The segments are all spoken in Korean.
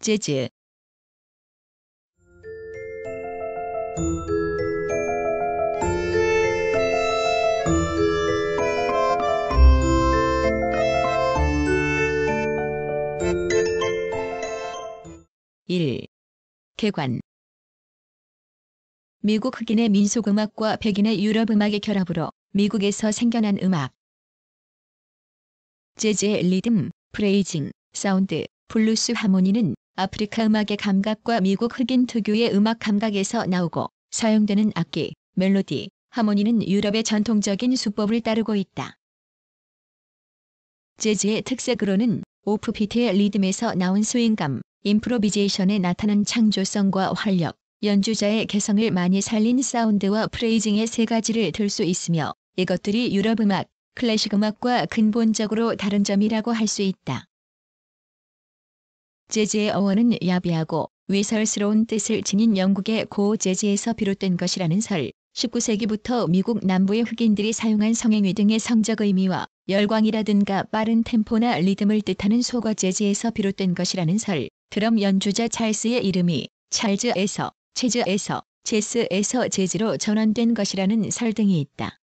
재즈 일 개관 미국 흑인의 민속음악과 백인의 유럽음악의 결합으로 미국에서 생겨난 음악. 재즈의 리듬, 프레이징, 사운드, 블루스 하모니는 아프리카 음악의 감각과 미국 흑인 특유의 음악 감각에서 나오고 사용되는 악기, 멜로디, 하모니는 유럽의 전통적인 수법을 따르고 있다. 재즈의 특색으로는 오프피트의 리듬에서 나온 스윙감, 임프로비제이션에 나타난 창조성과 활력, 연주자의 개성을 많이 살린 사운드와 프레이징의 세 가지를 들 수 있으며 이것들이 유럽 음악, 클래식 음악과 근본적으로 다른 점이라고 할 수 있다. 재즈의 어원은 야비하고 위설스러운 뜻을 지닌 영국의 고어 재즈에서 비롯된 것이라는 설, 19세기부터 미국 남부의 흑인들이 사용한 성행위 등의 성적 의미와 열광이라든가 빠른 템포나 리듬을 뜻하는 소과 재즈에서 비롯된 것이라는 설, 드럼 연주자 찰스의 이름이 찰즈에서 체즈에서 제스에서 재즈로 전환된 것이라는 설등이 있다.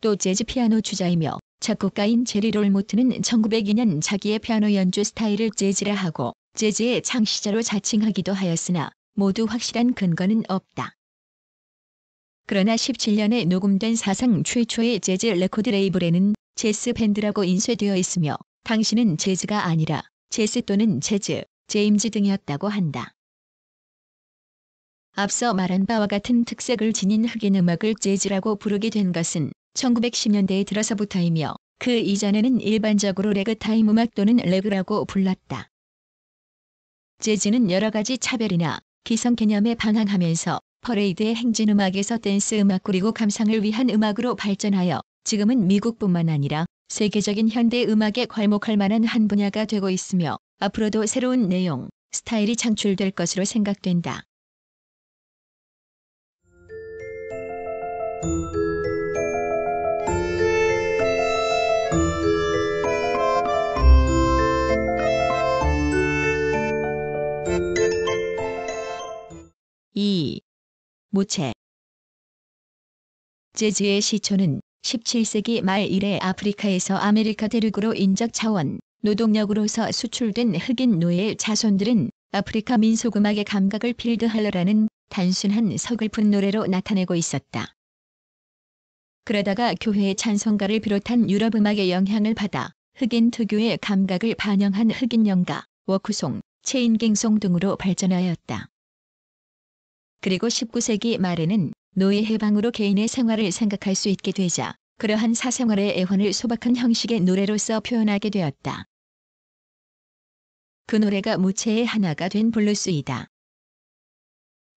또 재즈 피아노 주자이며 작곡가인 제리 롤모트는 1902년 자기의 피아노 연주 스타일을 재즈라 하고 재즈의 창시자로 자칭하기도 하였으나 모두 확실한 근거는 없다. 그러나 17년에 녹음된 사상 최초의 재즈 레코드 레이블에는 재즈 밴드라고 인쇄되어 있으며 당신은 재즈가 아니라 재즈 또는 재즈, 제임즈 등이었다고 한다. 앞서 말한 바와 같은 특색을 지닌 흑인 음악을 재즈라고 부르게 된 것은 1910년대에 들어서부터이며 그 이전에는 일반적으로 레그타임 음악 또는 레그라고 불렀다. 재즈는 여러 가지 차별이나 기성 개념에 방항하면서 퍼레이드의 행진 음악에서 댄스 음악 그리고 감상을 위한 음악으로 발전하여 지금은 미국뿐만 아니라 세계적인 현대 음악에 괄목할 만한 한 분야가 되고 있으며 앞으로도 새로운 내용, 스타일이 창출될 것으로 생각된다. 무채 재즈의 시초는 17세기 말 이래 아프리카에서 아메리카 대륙으로 인적 차원, 노동력으로서 수출된 흑인 노예의 자손들은 아프리카 민속음악의 감각을 필드하려라는 단순한 서글픈 노래로 나타내고 있었다. 그러다가 교회의 찬송가를 비롯한 유럽 음악의 영향을 받아 흑인 특유의 감각을 반영한 흑인 영가 워크송, 체인갱송 등으로 발전하였다. 그리고 19세기 말에는 노예 해방으로 개인의 생활을 생각할 수 있게 되자 그러한 사생활의 애환을 소박한 형식의 노래로서 표현하게 되었다. 그 노래가 무채의 하나가 된 블루스이다.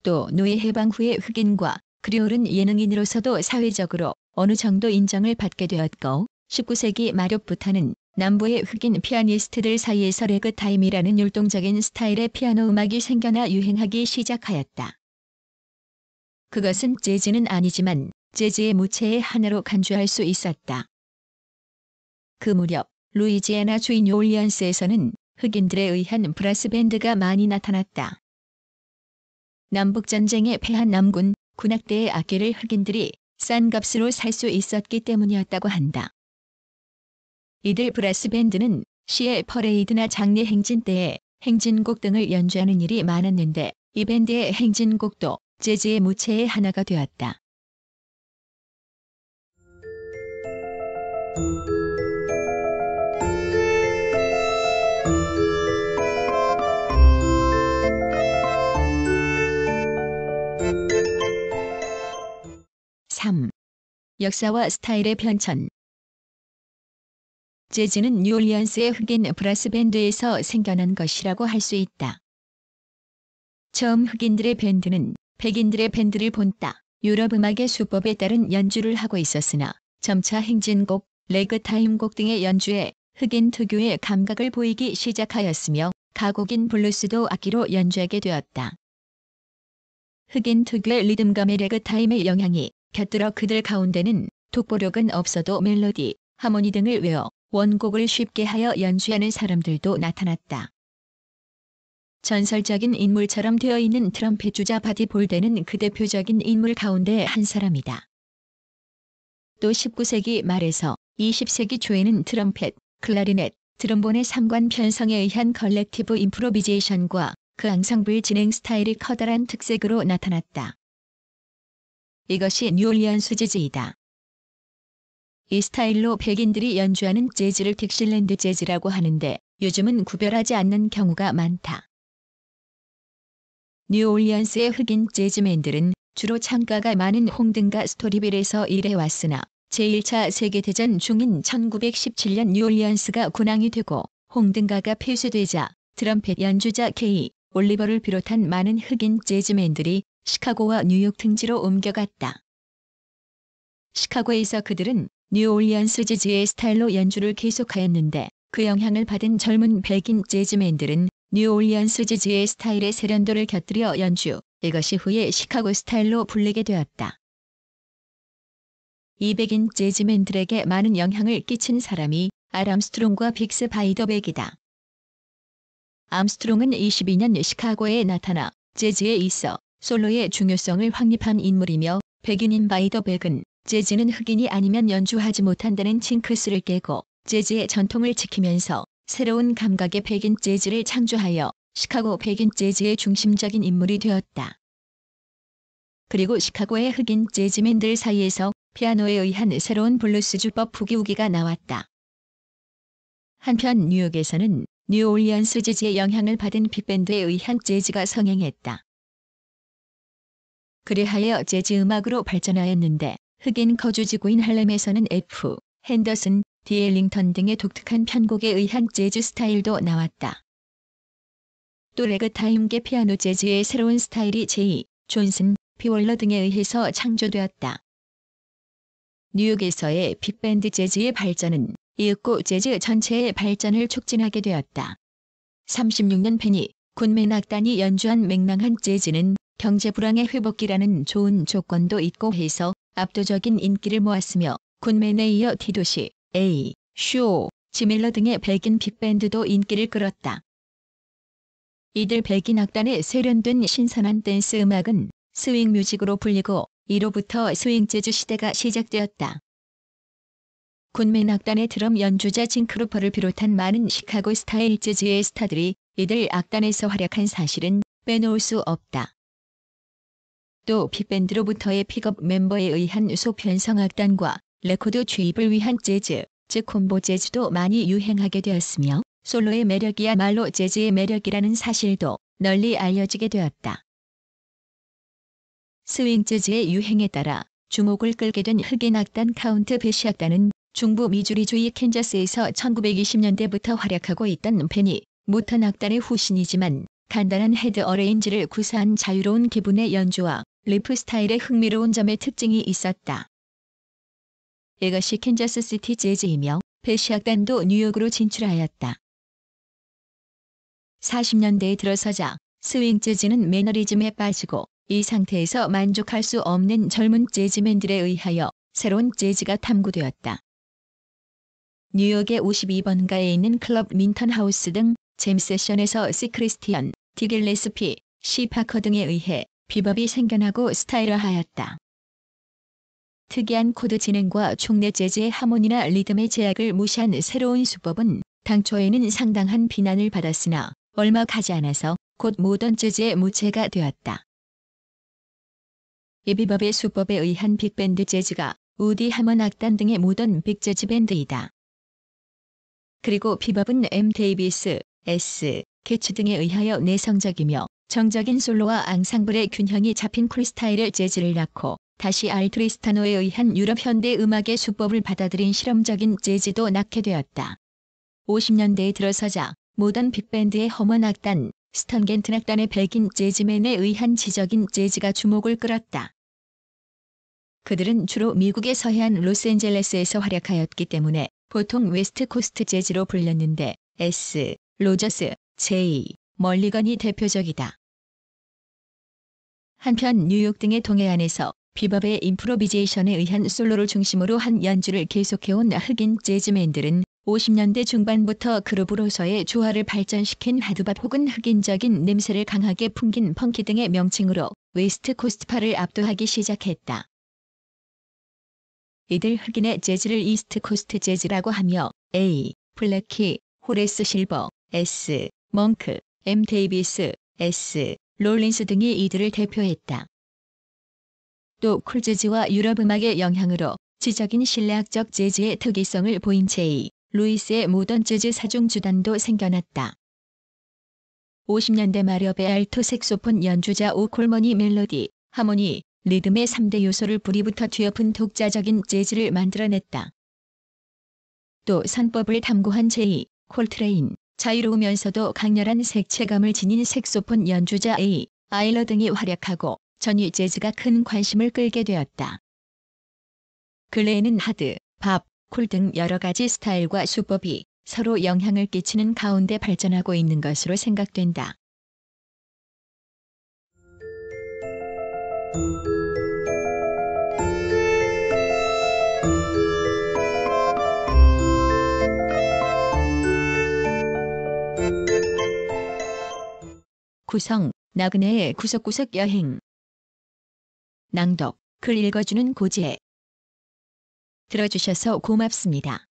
또 노예 해방 후의 흑인과 크리올은 예능인으로서도 사회적으로 어느 정도 인정을 받게 되었고 19세기 마렵부터는 남부의 흑인 피아니스트들 사이에서 레그타임이라는 율동적인 스타일의 피아노 음악이 생겨나 유행하기 시작하였다. 그것은 재즈는 아니지만 재즈의 무체의 하나로 간주할 수 있었다. 그 무렵 루이지애나 주인 요올리언스에서는 흑인들에 의한 브라스 밴드가 많이 나타났다. 남북전쟁에 패한 남군 군악대의 악기를 흑인들이 싼 값으로 살 수 있었기 때문이었다고 한다. 이들 브라스 밴드는 시의 퍼레이드나 장례 행진 때에 행진곡 등을 연주하는 일이 많았는데 이 밴드의 행진곡도 재즈의 무체의 하나가 되었다. 3. 역사와 스타일의 편천 재즈는 뉴올리언스의 흑인 브라스 밴드에서 생겨난 것이라고 할 수 있다. 처음 흑인들의 밴드는 백인들의 밴드를 본다 유럽 음악의 수법에 따른 연주를 하고 있었으나 점차 행진곡, 레그타임곡 등의 연주에 흑인 특유의 감각을 보이기 시작하였으며 가곡인 블루스도 악기로 연주하게 되었다. 흑인 특유의 리듬감의 레그타임의 영향이 곁들어 그들 가운데는 독보력은 없어도 멜로디, 하모니 등을 외워 원곡을 쉽게 하여 연주하는 사람들도 나타났다. 전설적인 인물처럼 되어 있는 트럼펫 주자 바디 볼데는 그 대표적인 인물 가운데 한 사람이다. 또 19세기 말에서 20세기 초에는 트럼펫, 클라리넷, 드럼본의 삼관 편성에 의한 컬렉티브 임프로비제이션과 그 앙상블 진행 스타일이 커다란 특색으로 나타났다. 이것이 뉴올리언스 재즈이다. 이 스타일로 백인들이 연주하는 재즈를 딕실랜드 재즈라고 하는데 요즘은 구별하지 않는 경우가 많다. 뉴올리언스의 흑인 재즈맨들은 주로 창가가 많은 홍등가 스토리빌에서 일해왔으나 제1차 세계대전 중인 1917년 뉴올리언스가 군항이 되고 홍등가가 폐쇄되자 트럼펫 연주자 케이 올리버를 비롯한 많은 흑인 재즈맨들이 시카고와 뉴욕 등지로 옮겨갔다. 시카고에서 그들은 뉴올리언스 재즈의 스타일로 연주를 계속하였는데 그 영향을 받은 젊은 백인 재즈맨들은 뉴올리언스 재즈의 스타일의 세련도를 곁들여 연주, 이것이 후에 시카고 스타일로 불리게 되었다. 2 0 0인 재즈맨들에게 많은 영향을 끼친 사람이 아람스트롱과 빅스 바이더백이다. 암스트롱은 22년 시카고에 나타나 재즈에 있어 솔로의 중요성을 확립한 인물이며 백인인 바이더백은 재즈는 흑인이 아니면 연주하지 못한다는 징크스를 깨고 재즈의 전통을 지키면서 새로운 감각의 백인 재즈를 창조하여 시카고 백인 재즈의 중심적인 인물이 되었다. 그리고 시카고의 흑인 재즈맨들 사이에서 피아노에 의한 새로운 블루스 주법 부기우기가 나왔다. 한편 뉴욕에서는 뉴올리언스 재즈의 영향을 받은 빅밴드에 의한 재즈가 성행했다. 그리하여 재즈 음악으로 발전하였는데 흑인 거주 지구인 할렘에서는 F. 핸더슨, 디엘링턴 등의 독특한 편곡에 의한 재즈 스타일도 나왔다. 또 레그타임계 피아노 재즈의 새로운 스타일이 제이, 존슨, 피월러 등에 의해서 창조되었다. 뉴욕에서의 빅밴드 재즈의 발전은 이윽고 재즈 전체의 발전을 촉진하게 되었다. 36년 팬이 군맨 악단이 연주한 맹랑한 재즈는 경제 불황의 회복기라는 좋은 조건도 있고 해서 압도적인 인기를 모았으며 군맨에 이어 디도시, A, 쇼, 지밀러 등의 백인 빅밴드도 인기를 끌었다. 이들 백인 악단의 세련된 신선한 댄스 음악은 스윙 뮤직으로 불리고 이로부터 스윙 재즈 시대가 시작되었다. 군민 악단의 드럼 연주자 징크루퍼를 비롯한 많은 시카고 스타일 재즈의 스타들이 이들 악단에서 활약한 사실은 빼놓을 수 없다. 또 빅밴드로부터의 픽업 멤버에 의한 소편성 악단과 레코드 주입을 위한 재즈, 즉 콤보 재즈도 많이 유행하게 되었으며 솔로의 매력이야말로 재즈의 매력이라는 사실도 널리 알려지게 되었다. 스윙 재즈의 유행에 따라 주목을 끌게 된 흑인 악단 카운트 베시 악단은 중부 미주리주의 캔자스에서 1920년대부터 활약하고 있던 페니 무턴 악단의 후신이지만 간단한 헤드 어레인지를 구사한 자유로운 기분의 연주와 리프 스타일의 흥미로운 점의 특징이 있었다. 이것이 캔자스 시티 재즈이며 배시악단도 뉴욕으로 진출하였다. 40년대에 들어서자 스윙 재즈는 매너리즘에 빠지고 이 상태에서 만족할 수 없는 젊은 재즈맨들에 의하여 새로운 재즈가 탐구되었다. 뉴욕의 52번가에 있는 클럽 민턴 하우스 등 잼세션에서 시크리스티언, 디길레스피, 시파커 등에 의해 비법이 생겨나고 스타일화하였다. 특이한 코드 진행과 총례 재즈의 하모니나 리듬의 제약을 무시한 새로운 수법은 당초에는 상당한 비난을 받았으나 얼마 가지 않아서 곧 모던 재즈의 무체가 되었다. 예비법의 수법에 의한 빅밴드 재즈가 우디 하먼 악단 등의 모던 빅재즈 밴드이다. 그리고 비법은 M. 데이비스, S. 캐츠 등에 의하여 내성적이며 정적인 솔로와 앙상블의 균형이 잡힌 크리스타일 의 재즈를 낳고 다시 알트리스타노에 의한 유럽 현대 음악의 수법을 받아들인 실험적인 재즈도 낳게 되었다. 50년대에 들어서자 모던 빅밴드의 허먼 악단, 스턴겐트 악단의 백인 재즈맨에 의한 지적인 재즈가 주목을 끌었다. 그들은 주로 미국의 서해안 로스앤젤레스에서 활약하였기 때문에 보통 웨스트 코스트 재즈로 불렸는데 S, 로저스, J, 멀리건이 대표적이다. 한편 뉴욕 등의 동해안에서 비밥의 임프로비제이션에 의한 솔로를 중심으로 한 연주를 계속해온 흑인 재즈맨들은 50년대 중반부터 그룹으로서의 조화를 발전시킨 하드밥 혹은 흑인적인 냄새를 강하게 풍긴 펑키 등의 명칭으로 웨스트 코스트파를 압도하기 시작했다. 이들 흑인의 재즈를 이스트 코스트 재즈라고 하며 A. 플래키 호레스 실버, S. 멍크, M. 데이비스, S. 롤린스 등이 이들을 대표했다. 또 쿨재즈와 유럽 음악의 영향으로 지적인 실내학적 재즈의 특이성을 보인 제이 루이스의 모던 재즈 사중 주단도 생겨났다. 50년대 마렵의 알토 색소폰 연주자 오콜머니 멜로디, 하모니, 리듬의 3대 요소를 뿌리부터 뒤엎은 독자적인 재즈를 만들어냈다. 또 선법을 탐구한 제이, 콜트레인, 자유로우면서도 강렬한 색채감을 지닌 색소폰 연주자 A, 아일러 등이 활약하고 전위 재즈가 큰 관심을 끌게 되었다. 근래에는 하드, 밥, 쿨 등 여러 가지 스타일과 수법이 서로 영향을 끼치는 가운데 발전하고 있는 것으로 생각된다. 구성, 나그네의 구석구석 여행 낭독, 글 읽어주는 고지혜. 들어주셔서 고맙습니다.